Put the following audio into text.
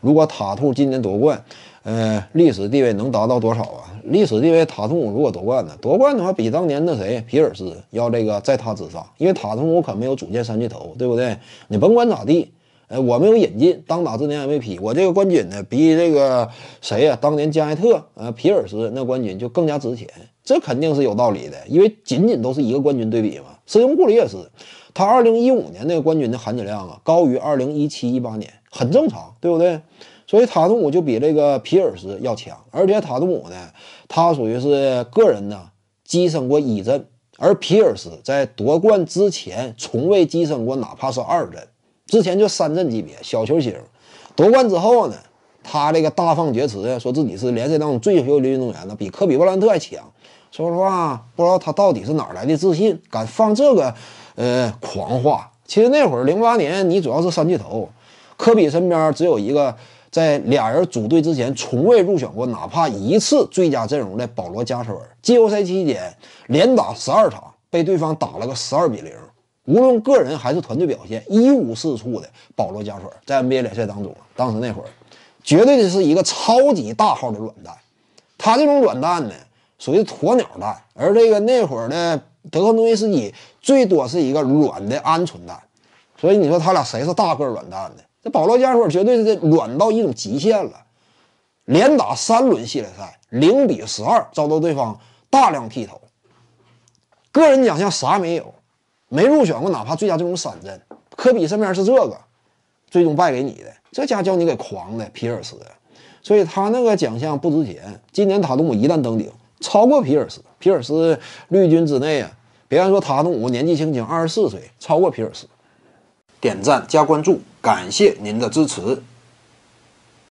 如果塔图今年夺冠，呃，历史地位能达到多少啊？历史地位，塔图姆如果夺冠呢？夺冠的话，比当年那谁皮尔斯要这个在他之上，因为塔图姆可没有组建三巨头，对不对？你甭管咋地，呃，我没有引进当打之年 MVP，我这个冠军呢，比这个谁呀？当年加内特，呃，皮尔斯那冠军就更加值钱，这肯定是有道理的，因为仅仅都是一个冠军对比嘛，是用库里也是。他二零一五年那个冠军的含金量啊，高于二零一七一八年，很正常，对不对？所以塔图姆就比这个皮尔斯要强，而且塔图姆呢，他属于是个人呢，跻身过一阵，而皮尔斯在夺冠之前从未跻身过，哪怕是二阵，之前就三阵级别小球星。夺冠之后呢，他这个大放厥词呀，说自己是联赛当中最优秀的运动员了，比科比布莱特还强。说实话，不知道他到底是哪来的自信，敢放这个，呃，狂话。其实那会儿，零八年，你主要是三巨头，科比身边只有一个，在俩人组队之前从未入选过哪怕一次最佳阵容的保罗加索尔。季后赛期间连打十二场，被对方打了个十二比零，无论个人还是团队表现一无是处的保罗加索尔，在 NBA 联赛当中，当时那会儿，绝对的是一个超级大号的软蛋。他这种软蛋呢？属于鸵鸟蛋，而这个那会儿呢，德克诺维斯基最多是一个软的鹌鹑蛋，所以你说他俩谁是大个软蛋呢？这保罗加索尔绝对是软到一种极限了，连打三轮系列赛零比十二遭到对方大量剃头，个人奖项啥没有，没入选过哪怕最佳阵容三阵。科比身边是这个，最终败给你的，这家叫你给狂的皮尔斯，所以他那个奖项不值钱。今年塔图姆一旦登顶。超过皮尔斯，皮尔斯绿军之内啊！别看说塔图姆年纪轻轻，二十四岁，超过皮尔斯。点赞加关注，感谢您的支持。